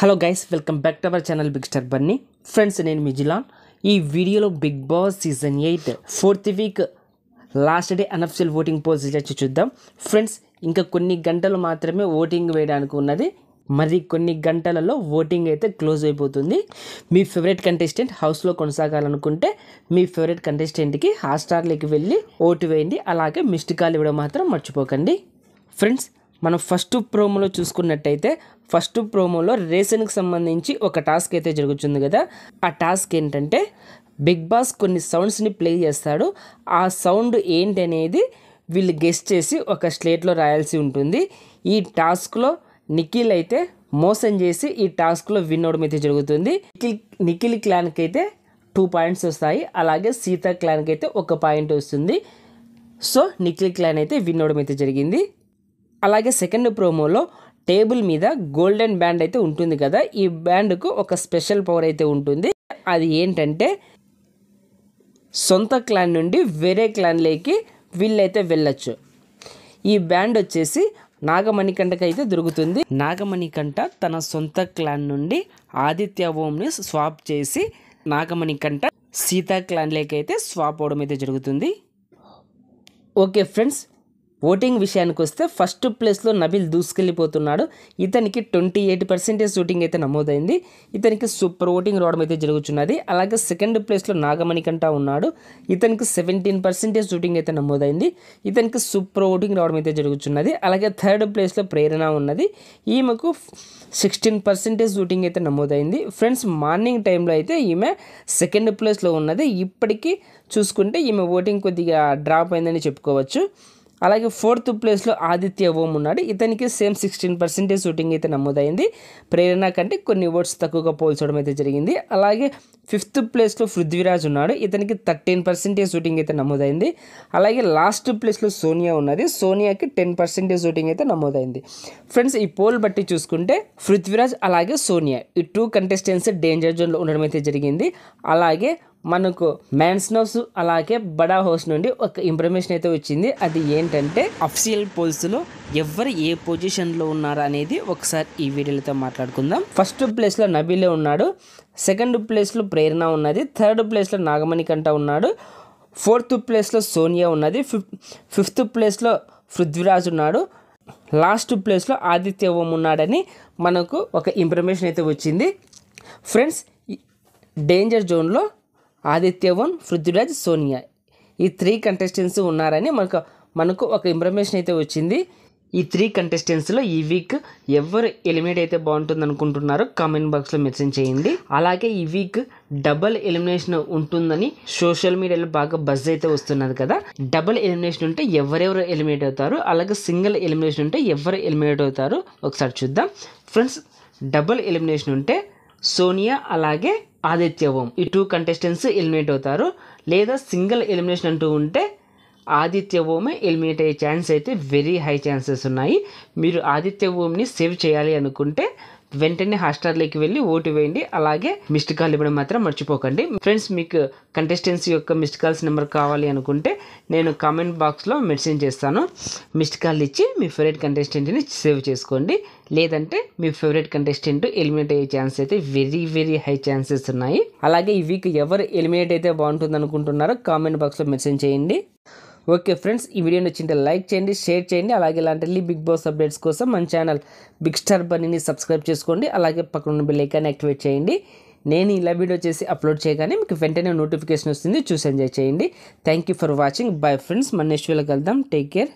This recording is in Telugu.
hello guys welcome back to our channel big star Bunny friends నేను మిజిలాన్ ఈ వీడియోలో big boss season eight fourth week last day unofficial voting polls వచ్చి చూద్దాం ఫ్రెండ్స్ ఇంకా కొన్ని గంటలు మాత్రమే ఓటింగ్ వేయడానికి ఉన్నది మరి కొన్ని గంటలలో ఓటింగ్ అయితే క్లోజ్ అయిపోతుంది మీ ఫేవరెట్ కంటెస్టెంట్ హౌస్లో కొనసాగాలనుకుంటే మీ ఫేవరెట్ కంటెస్టెంట్కి హాట్స్టార్లోకి వెళ్ళి ఓటు వేయండి అలాగే మిస్డ్ కాల్ ఇవ్వడం మాత్రం మర్చిపోకండి ఫ్రెండ్స్ మనం ఫస్ట్ ప్రోమోలో చూసుకున్నట్టయితే ఫస్ట్ ప్రోమోలో రేసన్కి సంబంధించి ఒక టాస్క్ అయితే జరుగుతుంది కదా ఆ టాస్క్ ఏంటంటే బిగ్ బాస్ కొన్ని సౌండ్స్ని ప్లే చేస్తాడు ఆ సౌండ్ ఏంటి అనేది వీళ్ళు గెస్ట్ చేసి ఒక స్లేట్లో రాయాల్సి ఉంటుంది ఈ టాస్క్లో నిఖిల్ అయితే మోసం చేసి ఈ టాస్క్లో విన్ అవడం అయితే జరుగుతుంది నిఖిల్ నిఖిల్ క్లాన్కి అయితే టూ పాయింట్స్ వస్తాయి అలాగే సీత క్లాన్కి అయితే ఒక పాయింట్ వస్తుంది సో నిఖిల్ క్లాన్ అయితే విన్ అవడం అయితే జరిగింది అలాగే సెకండ్ ప్రోమోలో టేబుల్ మీద గోల్డెన్ బ్యాండ్ అయితే ఉంటుంది కదా ఈ బ్యాండ్కు ఒక స్పెషల్ పవర్ అయితే ఉంటుంది అది ఏంటంటే సొంత క్లాన్ నుండి వేరే క్లాన్లోకి వీళ్ళైతే వెళ్ళొచ్చు ఈ బ్యాండ్ వచ్చేసి నాగమణికంఠకి అయితే దొరుకుతుంది నాగమణికంఠ తన సొంత క్లాన్ నుండి ఆదిత్య ఓంని స్వాప్ చేసి నాగమణికంఠ సీతా క్లాన్లోకి అయితే స్వాప్ అవడం అయితే జరుగుతుంది ఓకే ఫ్రెండ్స్ ఓటింగ్ విషయానికి వస్తే ఫస్ట్ ప్లేస్లో నబిల్ దూసుకెళ్ళిపోతున్నాడు ఇతనికి ట్వంటీ ఎయిట్ పర్సెంటేజ్ ఓటింగ్ అయితే నమోదైంది ఇతనికి సూపర్ ఓటింగ్ రావడం అయితే జరుగుతున్నది అలాగే సెకండ్ ప్లేస్లో నాగమణికంటా ఉన్నాడు ఇతనికి సెవెంటీన్ పర్సెంటేజ్ ఓటింగ్ అయితే నమోదైంది ఇతనికి సూపర్ ఓటింగ్ రావడం అయితే జరుగుతున్నది అలాగే థర్డ్ ప్లేస్లో ప్రేరణ ఉన్నది ఈమెకు సిక్స్టీన్ పర్సెంటేజ్ ఓటింగ్ అయితే నమోదైంది ఫ్రెండ్స్ మార్నింగ్ టైంలో అయితే ఈమె సెకండ్ ప్లేస్లో ఉన్నది ఇప్పటికీ చూసుకుంటే ఈమె ఓటింగ్ కొద్దిగా డ్రాప్ అయిందని చెప్పుకోవచ్చు అలాగే ఫోర్త్ ప్లేస్లో ఆదిత్య ఓం ఉన్నాడు ఇతనికి సేమ్ సిక్స్టీన్ పర్సెంటేజ్ షూటింగ్ అయితే నమోదైంది ప్రేరణ కంటే కొన్ని ఓట్స్ తక్కువగా పోల్చడం అయితే జరిగింది అలాగే ఫిఫ్త్ ప్లేస్లో పృథ్వీరాజ్ ఉన్నాడు ఇతనికి థర్టీన్ పర్సెంటేజ్ షూటింగ్ అయితే నమోదైంది అలాగే లాస్ట్ ప్లేస్లో సోనియా ఉన్నది సోనియాకి టెన్ పర్సెంటేజ్ షూటింగ్ అయితే నమోదైంది ఫ్రెండ్స్ ఈ పోల్ బట్టి చూసుకుంటే పృథ్వీరాజ్ అలాగే సోనియా ఈ టూ కంటెస్టెంట్స్ డేంజర్ జోన్లో ఉండడం అయితే జరిగింది అలాగే మనకు మ్యాన్స్నోస్ అలాగే బడా హౌస్ నుండి ఒక ఇన్ఫర్మేషన్ అయితే వచ్చింది అది ఏంటంటే అఫీషియల్ పోల్స్లో ఎవరు ఏ పొజిషన్లో ఉన్నారు అనేది ఒకసారి ఈ వీడియోలతో మాట్లాడుకుందాం ఫస్ట్ ప్లేస్లో నబీలే ఉన్నాడు సెకండ్ ప్లేస్లో ప్రేరణ ఉన్నది థర్డ్ ప్లేస్లో కంట ఉన్నాడు ఫోర్త్ ప్లేస్లో సోనియా ఉన్నది ఫిఫ్త్ ఫిఫ్త్ ప్లేస్లో పృథ్వీరాజ్ ఉన్నాడు లాస్ట్ ప్లేస్లో ఆదిత్య ఓం ఉన్నాడని మనకు ఒక ఇన్ఫర్మేషన్ అయితే వచ్చింది ఫ్రెండ్స్ డేంజర్ జోన్లో ఆదిత్యవన్ పృథ్వీరాజ్ సోనియా ఈ త్రీ కంటెస్టెంట్స్ ఉన్నారని మనకు మనకు ఒక ఇన్ఫర్మేషన్ అయితే వచ్చింది ఈ త్రీ కంటెస్టెంట్స్లో ఈ వీక్ ఎవరు ఎలిమినేట్ అయితే బాగుంటుంది అనుకుంటున్నారో కామెంట్ బాక్స్లో మెసేజ్ చేయండి అలాగే ఈ వీక్ డబుల్ ఎలిమినేషన్ ఉంటుందని సోషల్ మీడియాలో బాగా బజ్ అయితే వస్తున్నది కదా డబుల్ ఎలిమినేషన్ ఉంటే ఎవరెవరు ఎలిమినేట్ అవుతారు అలాగే సింగిల్ ఎలిమినేషన్ ఉంటే ఎవరు ఎలిమినేట్ అవుతారు ఒకసారి చూద్దాం ఫ్రెండ్స్ డబుల్ ఎలిమినేషన్ ఉంటే సోనియా అలాగే ఆదిత్య ఓం ఈ టూ కంటెస్టెంట్స్ ఎలిమినేట్ అవుతారు లేదా సింగిల్ ఎలిమినేషన్ అంటూ ఉంటే ఆదిత్య ఓమే ఎలిమినేట్ అయ్యే ఛాన్స్ అయితే వెరీ హై ఛాన్సెస్ ఉన్నాయి మీరు ఆదిత్య ఓమ్ని సేవ్ చేయాలి అనుకుంటే వెంటనే లోకి వెళ్ళి ఓటు వేయండి అలాగే మిస్డ్ కాల్ ఇవ్వడం మాత్రం మర్చిపోకండి ఫ్రెండ్స్ మీకు కంటెస్టెంట్స్ యొక్క మిస్డ్ కాల్స్ నెంబర్ కావాలి అనుకుంటే నేను కామెంట్ బాక్స్లో మెన్షన్ చేస్తాను మిస్డ్ కాల్ ఇచ్చి మీ ఫేవరెట్ కంటెస్టెంట్ని సేవ్ చేసుకోండి లేదంటే మీ ఫేవరెట్ కంటెస్టెంట్ ఎలిమినేట్ అయ్యే ఛాన్స్ అయితే వెరీ వెరీ హై ఛాన్సెస్ ఉన్నాయి అలాగే ఈ వీక్ ఎవరు ఎలిమినేట్ అయితే బాగుంటుంది అనుకుంటున్నారో కామెంట్ బాక్స్లో మెన్షన్ చేయండి ఓకే ఫ్రెండ్స్ ఈ వీడియో నచ్చింటే లైక్ చేయండి షేర్ చేయండి అలాగే ఇలాంటి బిగ్ బాస్ అప్డేట్స్ కోసం మన ఛానల్ బిగ్ స్టార్ బనీని సబ్స్క్రైబ్ చేసుకోండి అలాగే పక్కన బెల్ ఐకాన్ యాక్టివేట్ చేయండి నేను ఇలా వీడియో చేసి అప్లోడ్ చేయగానే మీకు వెంటనే నోటిఫికేషన్ వస్తుంది చూసి ఎంజాయ్ చేయండి thank you for watching bye friends మన నెక్స్ట్ వీళ్ళకి వెళ్దాం టేక్ కేర్